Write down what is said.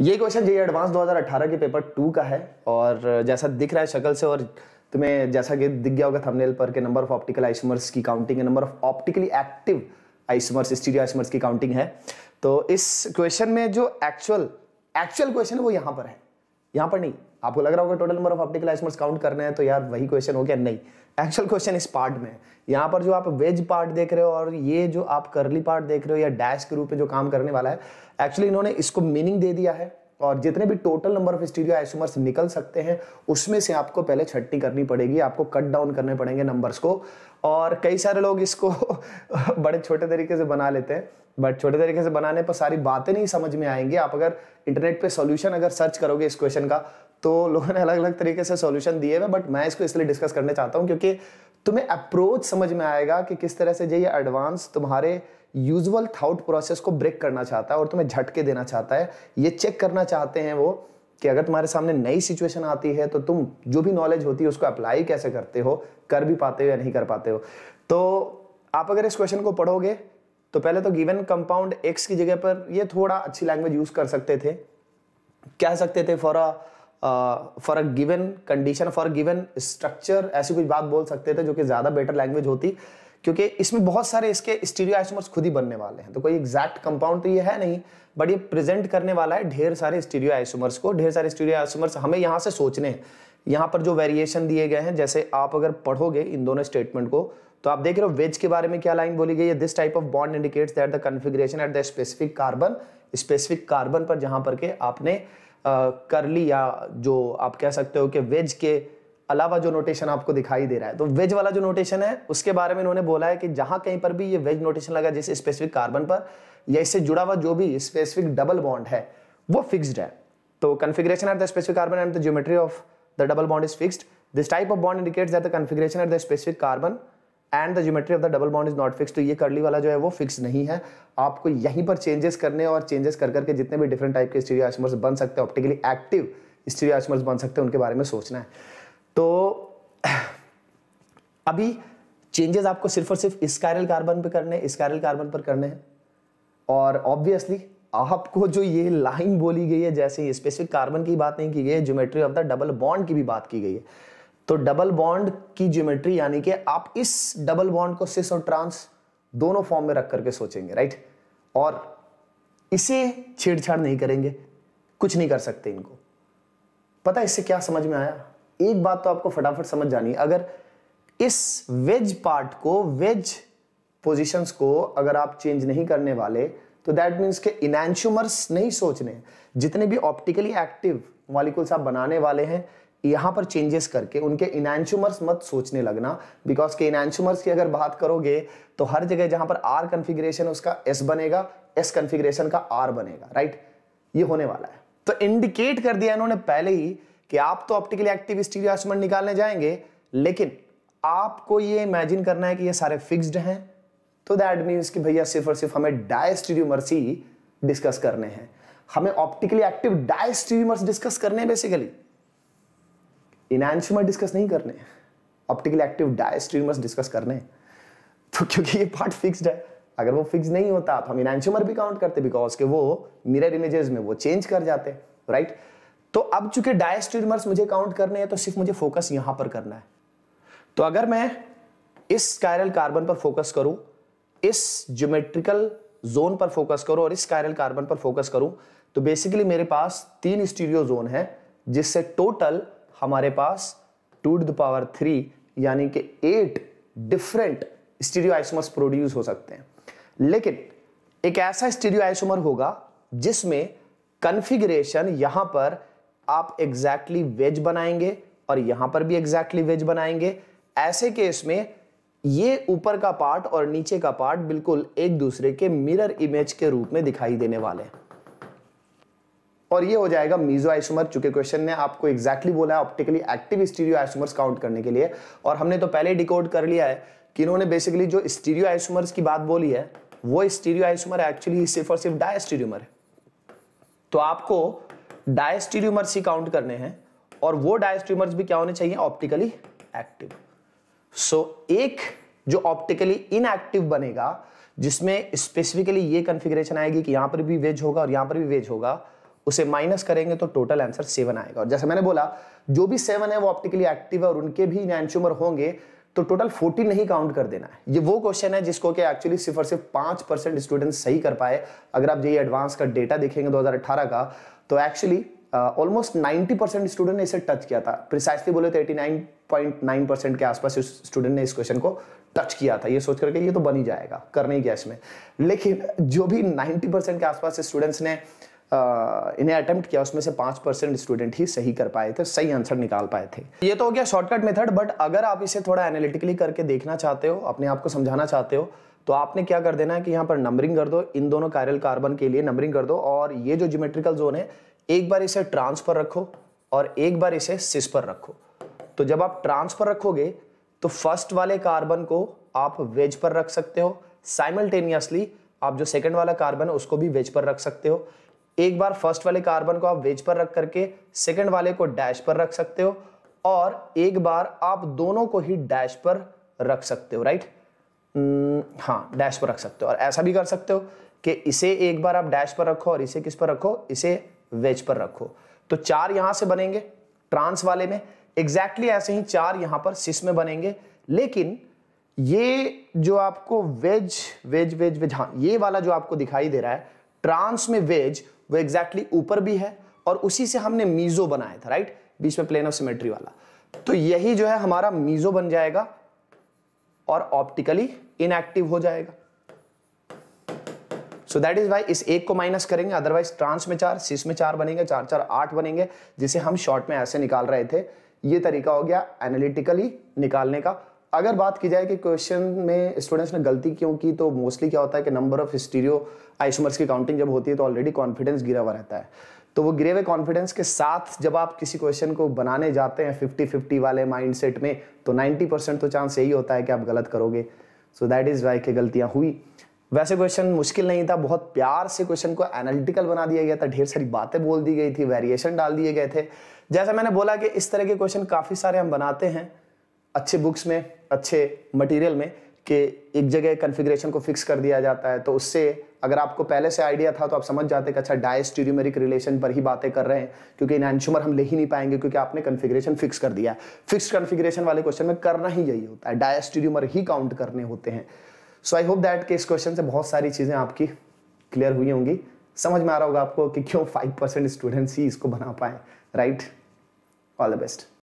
ये क्वेश्चन जे एडवांस 2018 के paper two का है और जैसा दिख रहा है शक्ल से और तुम्हें जैसा कि दिख गया होगा थंबनेल पर के नंबर ऑफ ऑप्टिकल आइसमर्स की काउंटिंग है number of optically active isomers stereo isomers की काउंटिंग है तो इस क्वेश्चन में जो एक्चुअल एक्चुअल क्वेश्चन है वो यहाँ पर है यहाँ पर नहीं आपको लग रहा होगा total number of optical isomers count करने हैं तो यार वही क्वेश्चन हो गया नहीं एक्चुअल क्वेश्चन इस पार्ट में यहाँ पर जो आप वेज पार्ट देख रहे हो और ये जो आप करली पार्ट देख रहे हो या डैश के रूप में जो काम करने वाला है एक्चुअली इन्होंने इसको मीनिंग दे दिया है और जितने भी total number of stereo isomers निकल सकते हैं उसमें से आपको पहले छट्टी करनी पड़ेगी आपको कट डाउन करने पड़ेंगे नंबर्स को और कई सारे लोग इसको बड़े छोटे तरीके से बना लेते हैं बट छोटे तरीके से बनाने पर सारी बातें नहीं समझ में आएंगी आप अगर इंटरनेट पे सॉल्यूशन अगर सर्च करोगे इस क्वेश्चन का तो लोगों ने अलग अलग तरीके से सॉल्यूशन दिए हुए बट मैं इसको इसलिए डिस्कस करने चाहता हूँ क्योंकि तुम्हें अप्रोच समझ में आएगा कि किस तरह से जो ये एडवांस तुम्हारे यूजुअल थाउट प्रोसेस को ब्रेक करना चाहता है और तुम्हें झटके देना चाहता है ये चेक करना चाहते हैं वो कि अगर तुम्हारे सामने नई सिचुएशन आती है तो तुम जो भी नॉलेज होती है उसको अप्लाई कैसे करते हो कर भी पाते हो या नहीं कर पाते हो तो आप अगर इस क्वेश्चन को पढ़ोगे तो पहले तो गिवन कंपाउंड एक्स की जगह पर ये थोड़ा अच्छी लैंग्वेज यूज कर सकते थे कह सकते थे for a for a given condition for a given structure ऐसी कुछ बात बोल सकते थे जो कि ज़्यादा बेटर लैंग्वेज होती क्योंकि इसमें बहुत सारे इसके स्टीरियो आइसोमर्स खुद ही बनने वाले हैं तो कोई एग्जैक्ट कंपाउंड तो ये है नहीं बट ये प्रेजेंट करने वाला है ढेर सारे स्टीरियो आइसोमर्स को ढेर सारे स्टीरियो आइसोमर्स हमें यहाँ से सोचने हैं यहाँ पर जो वेरिएशन दिए गए हैं जैसे आप अगर पढ़ोगे इन दोनों स्टेटमेंट को तो आप देख रहे हो वेज के बारे में क्या लाइन बोली गई है this type of bond indicates that the configuration at the specific carbon specific carbon पर जहां पर के आपने करली या जो आप कह सकते हो कि वेज के अलावा जो नोटेशन आपको दिखाई दे रहा है तो वेज वाला जो नोटेशन है उसके बारे में इन्होंने बोला है कि जहां कहीं पर भी ये वेज नोटेशन लगा जैसे स्पेसिफिक कार्बन पर या इससे जुड़ा हुआ जो भी स्पेसिफिक डबल बॉन्ड है वो फिक्स्ड है तो configuration at the specific carbon and the geometry of the double bond is fixed this type of bond indicates that the configuration at the specific carbon and the geometry of the double bond is not fix तो ये curly वाला जो है वो fix नहीं है आपको यहीं पर चेंजेस करने और चेंजेस कर करके जितने भी डिफरेंट टाइप के स्टीरियो आइसमर्स बन सकते हैं ऑप्टिकली एक्टिव स्टीरियो आइसमर्स बन सकते हैं उनके बारे में सोचना है तो अभी चेंजेस आपको सिर्फ और सिर्फ स्कायरल कार्बन पर करने हैं स्कायरल कार्बन पर करने हैं और ऑब्वियसली आपको जो ये लाइन बोली गई है जैसे स्पेसिफिक कार्बन की बात नहीं की गई है geometry of the double bond की भी बात की गई है तो डबल बॉन्ड की ज्योमेट्री यानी कि आप इस डबल बॉन्ड को सिस और ट्रांस दोनों फॉर्म में रख करके सोचेंगे राइट और इसे छेड़छाड़ नहीं करेंगे कुछ नहीं कर सकते इनको पता इससे क्या समझ में आया एक बात तो आपको फटाफट समझ जानी है अगर इस वेज पार्ट को वेज पोजीशंस को अगर आप चेंज नहीं करने वाले तो दैट मीन्स के इनैंशुमर्स नहीं सोचने जितने भी ऑप्टिकली एक्टिव मॉलिकुल्स आप बनाने वाले हैं यहां पर चेंजेस करके उनके इनैंशुमर्स मत सोचने लगना बिकॉज के इनैंशुमर्स की अगर बात करोगे तो हर जगह जहां पर आर कन्फिग्रेशन उसका एस बनेगा एस कन्फिग्रेशन का आर बनेगा राइट ये होने वाला है तो इंडिकेट कर दिया इन्होंने पहले ही कि आप तो ऑप्टिकली एक्टिव स्टीरियो आसमन निकालने जाएंगे लेकिन आपको ये इमेजिन करना है कि ये सारे फिक्स्ड हैं तो दैट मींस कि भैया सिर्फ और सिर्फ हमें डायस्टीरियोमर्स ही डिस्कस करने हैं हमें ऑप्टिकली एक्टिव डायस्टीरियोमर्स डिस्कस करने हैं बेसिकली इनैंशुमर डिस्कस नहीं करने ऑप्टिकल एक्टिव डायस्ट्रीमर्स डिस्कस करने तो क्योंकि ये पार्ट फिक्स्ड है अगर वो फिक्स नहीं होता तो हम इनैंशुमर भी काउंट करते बिकॉज के वो मिरर इमेजेस में वो चेंज कर जाते राइट तो अब चूंकि डायस्ट्रीमर्स मुझे काउंट करने हैं तो सिर्फ मुझे फोकस यहां पर करना है तो अगर मैं इस कायरल कार्बन पर फोकस करूं इस ज्योमेट्रिकल जोन पर फोकस करो और इस कायरल कार्बन पर फोकस करूं तो बेसिकली मेरे पास तीन स्टीरियो जोन है जिससे टोटल हमारे पास two to the power three यानी कि eight different stereo isomers produce हो सकते हैं लेकिन एक ऐसा स्टीरियो आइसोमर होगा जिसमें कन्फिग्रेशन यहां पर आप एग्जैक्टली exactly वेज बनाएंगे और यहां पर भी एग्जैक्टली exactly वेज बनाएंगे ऐसे केस में ये ऊपर का पार्ट और नीचे का पार्ट बिल्कुल एक दूसरे के मिरर इमेज के रूप में दिखाई देने वाले हैं और ये हो जाएगा मीजो आइसोमर चूंकि क्वेश्चन ने आपको एक्जैक्टली बोला है optically active stereo isomers count करने के लिए और हमने तो पहले डिकोड कर लिया है कि इन्होंने बेसिकली जो स्टीरियो आइसोमर्स की बात बोली है वो स्टीरियो आइसोमर एक्चुअली सिर्फ और सिर्फ डायस्टीरियोमर है तो आपको डायस्टीरियोमर्स ही काउंट करने हैं और वो डायस्टीरियोमर्स भी क्या होने चाहिए ऑप्टिकली एक्टिव सो एक जो ऑप्टिकली इनएक्टिव बनेगा जिसमें स्पेसिफिकली ये कॉन्फ़िगरेशन आएगी कि यहां पर भी वेज होगा और यहां पर भी वेज होगा उसे माइनस करेंगे तो टोटल आंसर सेवन आएगा और जैसे मैंने बोला जो भी सेवन है वो ऑप्टिकली एक्टिव है और उनके भी नैनशुमर होंगे तो टोटल फोर्टी नहीं काउंट कर देना है ये वो क्वेश्चन है जिसको कि एक्चुअली सिफर से पांच परसेंट स्टूडेंट सही कर पाए अगर आप जेई एडवांस का डेटा देखेंगे 2018 का तो actually almost ninety percent student ने इसे टच किया था प्रिसाइसली बोले तो eighty nine point nine percent के आसपास स्टूडेंट ने इस क्वेश्चन को टच किया था ये सोच करके ये तो बन ही जाएगा करने ही गया इसमें लेकिन जो भी नाइनटी परसेंट के आसपास स्टूडेंट्स ने इन्हें अटेम्प्ट किया उसमें से पाँच परसेंट स्टूडेंट ही सही कर पाए थे सही आंसर निकाल पाए थे ये तो हो गया शॉर्टकट मेथड बट अगर आप इसे थोड़ा एनालिटिकली करके देखना चाहते हो अपने आप को समझाना चाहते हो तो आपने क्या कर देना है कि यहाँ पर नंबरिंग कर दो इन दोनों कायरल कार्बन के लिए नंबरिंग कर दो और ये जो जोमेट्रिकल जोन है एक बार इसे ट्रांस पर रखो और एक बार इसे सिस पर रखो तो जब आप ट्रांस पर रखोगे तो फर्स्ट वाले कार्बन को आप वेज पर रख सकते हो साइमल्टेनियसली आप जो सेकंड वाला कार्बन है उसको भी वेज पर रख सकते हो एक बार फर्स्ट वाले कार्बन को आप वेज पर रख करके सेकेंड वाले को डैश पर रख सकते हो और एक बार आप दोनों को ही डैश पर रख सकते हो राइट hmm, हाँ डैश पर रख सकते हो और ऐसा भी कर सकते हो कि इसे एक बार आप डैश पर रखो और इसे किस पर रखो इसे वेज पर रखो तो चार यहां से बनेंगे ट्रांस वाले में एग्जैक्टली exactly ऐसे ही चार यहां पर सिस में बनेंगे लेकिन ये जो आपको वेज वेज वेज वेज हाँ ये वाला जो आपको दिखाई दे रहा है ट्रांस में वेज वो एग्जैक्टली exactly ऊपर भी है और उसी से हमने मीजो बनाया था राइट बीच में प्लेन ऑफ सिमेट्री वाला तो यही जो है हमारा मीजो बन जाएगा और ऑप्टिकली इनएक्टिव हो जाएगा सो दैट इज वाई इस एक को माइनस करेंगे अदरवाइज ट्रांस में चार सिस में चार बनेंगे चार चार आठ बनेंगे जिसे हम शॉर्ट में ऐसे निकाल रहे थे ये तरीका हो गया एनालिटिकली निकालने का अगर बात की जाए कि क्वेश्चन में स्टूडेंट्स ने गलती क्यों की तो मोस्टली क्या होता है कि नंबर ऑफ स्टीरियो आइसोमर्स की काउंटिंग जब होती है तो ऑलरेडी कॉन्फिडेंस गिरा हुआ रहता है तो वो गिरे हुए कॉन्फिडेंस के साथ जब आप किसी क्वेश्चन को बनाने जाते हैं फिफ्टी फिफ्टी वाले माइंड में तो नाइन्टी परसेंट तो चांस यही होता है कि आप गलत करोगे सो दैट इज़ वाई के गलतियाँ हुई वैसे क्वेश्चन मुश्किल नहीं था बहुत प्यार से क्वेश्चन को एनालिटिकल बना दिया गया था ढेर सारी बातें बोल दी गई थी वेरिएशन डाल दिए गए थे जैसा मैंने बोला कि इस तरह के क्वेश्चन काफ़ी सारे हम बनाते हैं अच्छे बुक्स में अच्छे मटेरियल में कि एक जगह कन्फिग्रेशन को फिक्स कर दिया जाता है तो उससे अगर आपको पहले से आइडिया था तो आप समझ जाते कि अच्छा डायस्टीरियोमेरिक रिलेशन पर ही बातें कर रहे हैं क्योंकि इनशुमर हम ले ही नहीं पाएंगे क्योंकि आपने कन्फिग्रेशन फिक्स कर दिया है फिक्स कन्फिग्रेशन वाले क्वेश्चन में करना ही यही होता है डायस्टीरियोमर ही काउंट करने होते हैं सो आई होप दैट कि इस क्वेश्चन से बहुत सारी चीज़ें आपकी क्लियर हुई होंगी समझ में आ रहा होगा आपको कि क्यों फाइव परसेंट स्टूडेंट्स ही इसको बना पाए राइट ऑल द बेस्ट